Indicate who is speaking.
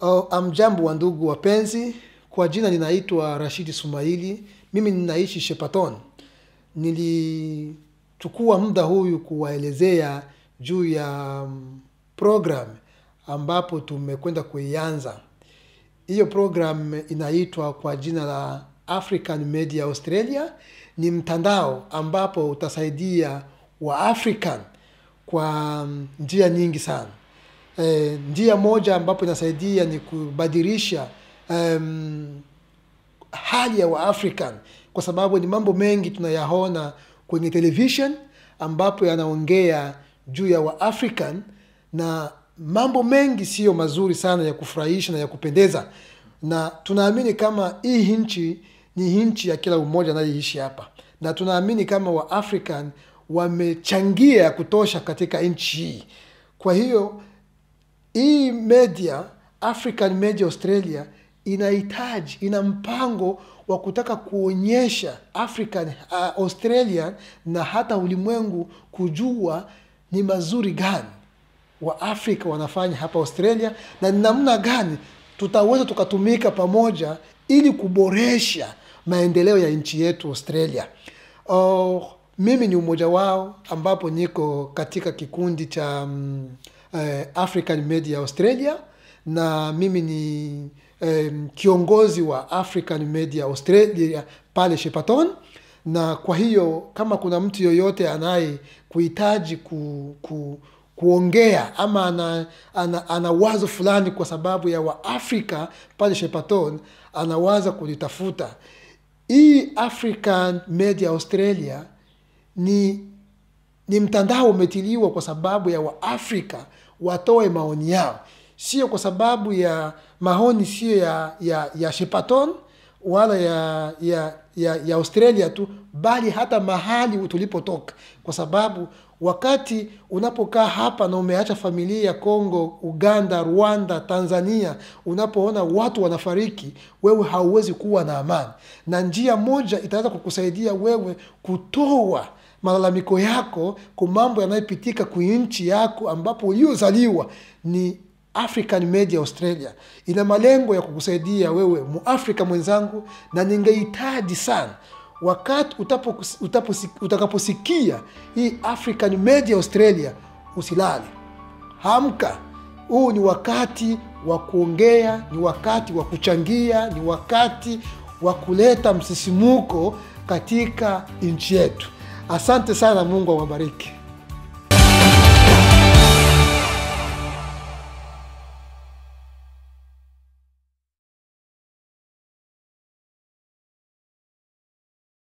Speaker 1: Oh, amjambo wa ndugu wapenzi, kwa jina ninaitwa Rashidi Sumaili, mimi ninaishi Shepaton. Nilichukua muda huyu kuwaelezea juu ya mm, program ambapo tumekwenda kuianza. Hiyo program inaitwa kwa jina la African Media Australia. Ni mtandao ambapo utasaidia wa african kwa mm, njia nyingi sana eh, njia moja ambapo inasaidia ni kubadilisha um, hali ya Waafrican kwa sababu ni mambo mengi tunayaona kwenye television ambapo yanaongea juu ya Waafrican na mambo mengi siyo mazuri sana ya kufurahisha na ya kupendeza, na tunaamini kama hii nchi ni nchi ya kila mmoja anayeishi hapa, na tunaamini kama Waafrican wamechangia kutosha katika nchi hii. Kwa hiyo hii media African Media Australia inahitaji ina mpango wa kutaka kuonyesha African uh, australia na hata ulimwengu kujua ni mazuri gani wa Afrika wanafanya hapa Australia na ni namna gani tutaweza tukatumika pamoja ili kuboresha maendeleo ya nchi yetu Australia. Oh, mimi ni umoja wao ambapo niko katika kikundi cha um, eh, African Media Australia na mimi ni eh, kiongozi wa African Media Australia pale shepaton na kwa hiyo kama kuna mtu yoyote anaye kuhitaji ku, ku, kuongea ama ana, ana, ana wazo fulani kwa sababu ya Waafrika pale shepaton anawaza kulitafuta Hii African Media Australia ni ni mtandao umetiliwa kwa sababu ya waafrika watoe maoni yao sio kwa sababu ya maoni sio ya ya ya shepaton wala ya ya ya, ya australia tu bali hata mahali tulipotoka kwa sababu wakati unapokaa hapa na umeacha familia ya congo Uganda, Rwanda, Tanzania, unapoona watu wanafariki, wewe hauwezi kuwa na amani, na njia moja itaweza kukusaidia wewe kutoa malalamiko yako kwa mambo yanayopitika kwenye nchi yako ambapo uliozaliwa ni African Media Australia ina malengo ya kukusaidia wewe muafrika mwenzangu, na ningehitaji sana wakati utakaposikia hii African Media Australia usilale, hamka. Huu ni wakati wa kuongea, ni wakati wa kuchangia, ni wakati wa kuleta msisimuko katika nchi yetu. Asante sana, Mungu awabariki.